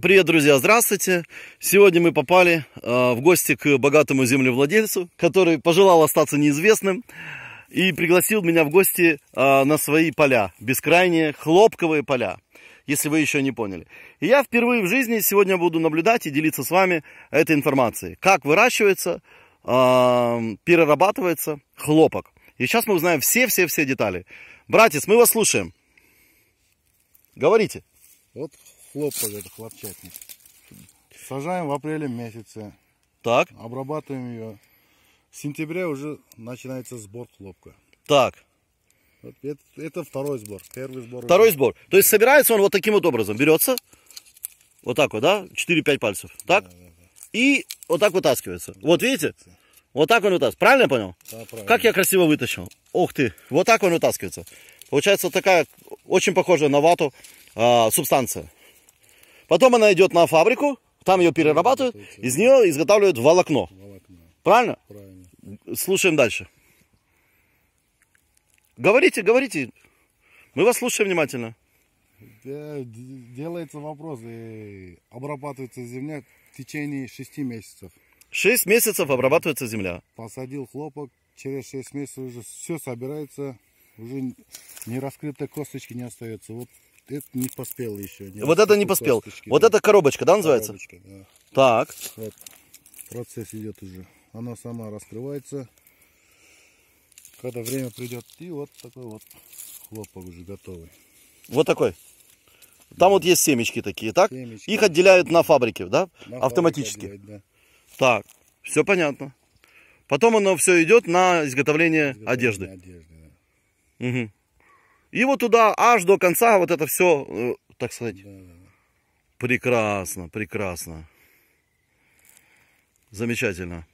Привет, друзья, здравствуйте! Сегодня мы попали э, в гости к богатому землевладельцу, который пожелал остаться неизвестным и пригласил меня в гости э, на свои поля, бескрайние хлопковые поля, если вы еще не поняли. И я впервые в жизни сегодня буду наблюдать и делиться с вами этой информацией, как выращивается, э, перерабатывается хлопок. И сейчас мы узнаем все-все-все детали. Братец, мы вас слушаем. Говорите. Вот хлоп этот хлопчатник. Сажаем в апреле месяце. Так. Обрабатываем ее. В сентябре уже начинается сбор хлопка. Так. Вот это, это второй сбор. Первый сбор. Второй уже. сбор. То есть собирается он вот таким вот образом. Берется. Вот так вот, да? 4-5 пальцев. Так? Да, да, да. И вот так вытаскивается. Да, вот видите? Вот так он вытаскивается. Правильно я понял? Да, правильно. Как я красиво вытащил. Ох ты. Вот так он вытаскивается. Получается вот такая, очень похожая на вату э, субстанция. Потом она идет на фабрику, там ее перерабатывают, из нее изготавливают волокно. волокно. Правильно? Правильно. Слушаем дальше. Говорите, говорите. Мы вас слушаем внимательно. Делается вопрос, и э, обрабатывается земля в течение 6 месяцев. 6 месяцев обрабатывается земля. Посадил хлопок, через 6 месяцев уже все собирается, уже не раскрытой косточки не остается. Вот это не поспел еще. Не вот это не поспел. Косточки, вот да. это коробочка, да, называется? Коробочка, да. Так. Вот. Процесс идет уже. Она сама раскрывается. Когда время придет, и вот такой вот хлопок уже готовый. Вот такой? Там да. вот есть семечки такие, так? Семечки. Их отделяют на фабрике, да? На Автоматически. Фабрике отделяют, да. Так, все понятно. Потом оно все идет на изготовление, изготовление одежды. одежды да. угу. И вот туда, аж до конца, вот это все, э, так сказать. Прекрасно, прекрасно. Замечательно.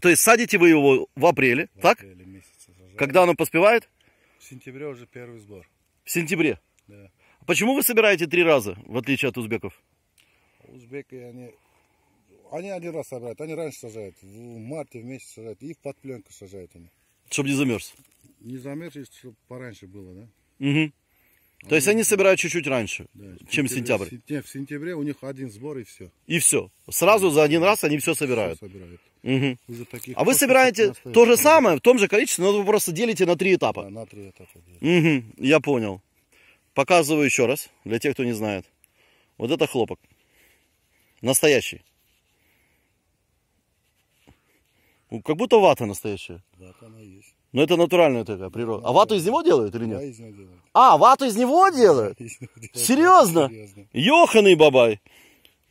То есть садите вы его в апреле, в так? Апреле месяце Когда оно поспевает? В сентябре уже первый сбор. В сентябре? Да. А почему вы собираете три раза, в отличие от узбеков? Узбеки, они, они один раз собирают, они раньше сажают, в марте в месяц сажают, и в подпленку сажают они. Чтобы не замерз? Не замерзли, чтобы пораньше было, да? Угу. А То есть они собирают чуть-чуть раньше, да, чем сентябрь. Нет, в сентябре у них один сбор и все. И все. Сразу за один раз они все собирают. Все собирают. Угу. а вы собираете то же самое, в том же количестве, но вы просто делите на три этапа. Да, на три этапа. Угу. Я понял. Показываю еще раз, для тех, кто не знает. Вот это хлопок. Настоящий. Как будто вата настоящая. Вата она есть. Но ну, это натуральная такая природа. А вату из него делают или нет? из него делают. А, вату из него делают? Серьезно? Ёханый бабай.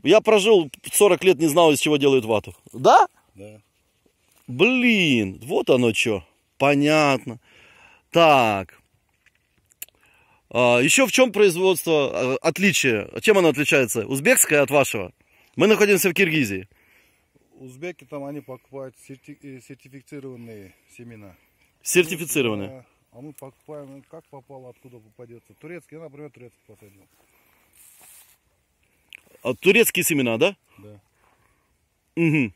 Я прожил 40 лет, не знал, из чего делают вату. Да? Да. Блин, вот оно что. Понятно. Так. А, еще в чем производство а, отличие? Чем оно отличается? Узбекское от вашего? Мы находимся в Киргизии. Узбеки там они покупают сертифицированные семена. Сертифицированные. Э, а мы покупаем, ну, как попало, откуда попадется. Турецкий, например, турецкий посадил. А турецкие семена, да? Да. Угу.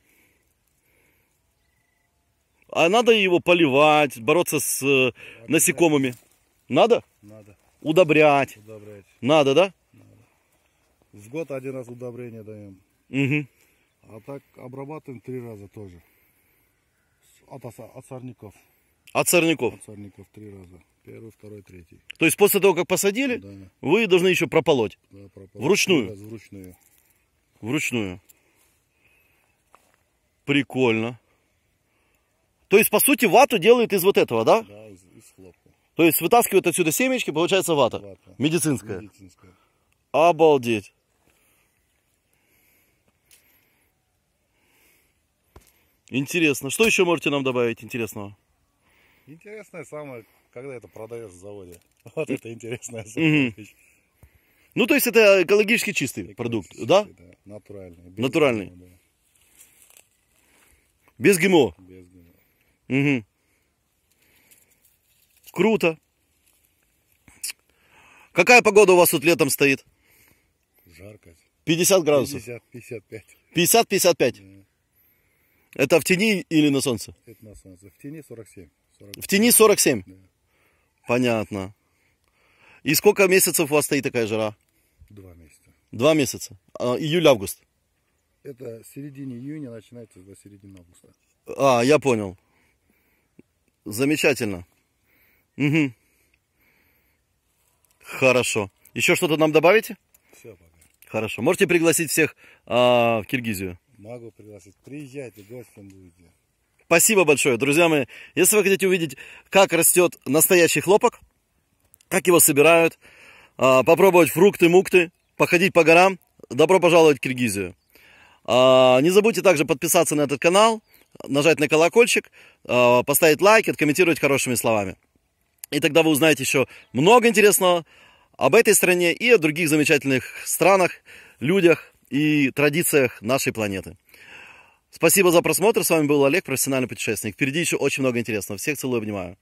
А надо его поливать, бороться с э, насекомыми? Надо? Надо. Удобрять? Удобрять. Надо, да? Надо. В год один раз удобрение даем. Угу. А так обрабатываем три раза тоже. От, от сорняков. От сорняков? От сорняков три раза. Первый, второй, третий. То есть после того, как посадили, да. вы должны еще прополоть? Да, прополоть. Вручную? Да, вручную. Вручную. Прикольно. То есть, по сути, вату делают из вот этого, да? Да, из, из хлопка. То есть вытаскивают отсюда семечки, получается вата. вата. Медицинская. Медицинская. Обалдеть. Интересно. Что еще можете нам добавить интересного? Интересное самое, когда это продается в заводе. Вот это интересная вещь. Ну, то есть это экологически чистый продукт, да? Натуральный. Без Натуральный. ГМО, Без ГМО? Без ГМО. Угу. Круто. Какая погода у вас тут летом стоит? Жарко. 50 градусов? 50-55. 50-55? Да. Это в тени или на солнце? Это на солнце. В тени 47. В тени 47? Да. Понятно. И сколько месяцев у вас стоит такая жара? Два месяца. Два месяца. А, Июль-август. Это середине июня начинается до середины августа. А, я понял. Замечательно. Угу. Хорошо. Еще что-то нам добавите? Все, пока. Хорошо. Можете пригласить всех а, в Киргизию? Могу пригласить. Приезжайте, гостем будете. Спасибо большое, друзья мои. Если вы хотите увидеть, как растет настоящий хлопок, как его собирают, а, попробовать фрукты-мукты, походить по горам, добро пожаловать в Киргизию. А, не забудьте также подписаться на этот канал, нажать на колокольчик, а, поставить лайк, откомментировать хорошими словами. И тогда вы узнаете еще много интересного об этой стране и о других замечательных странах, людях и традициях нашей планеты. Спасибо за просмотр. С вами был Олег, профессиональный путешественник. Впереди еще очень много интересного. Всех целую, обнимаю.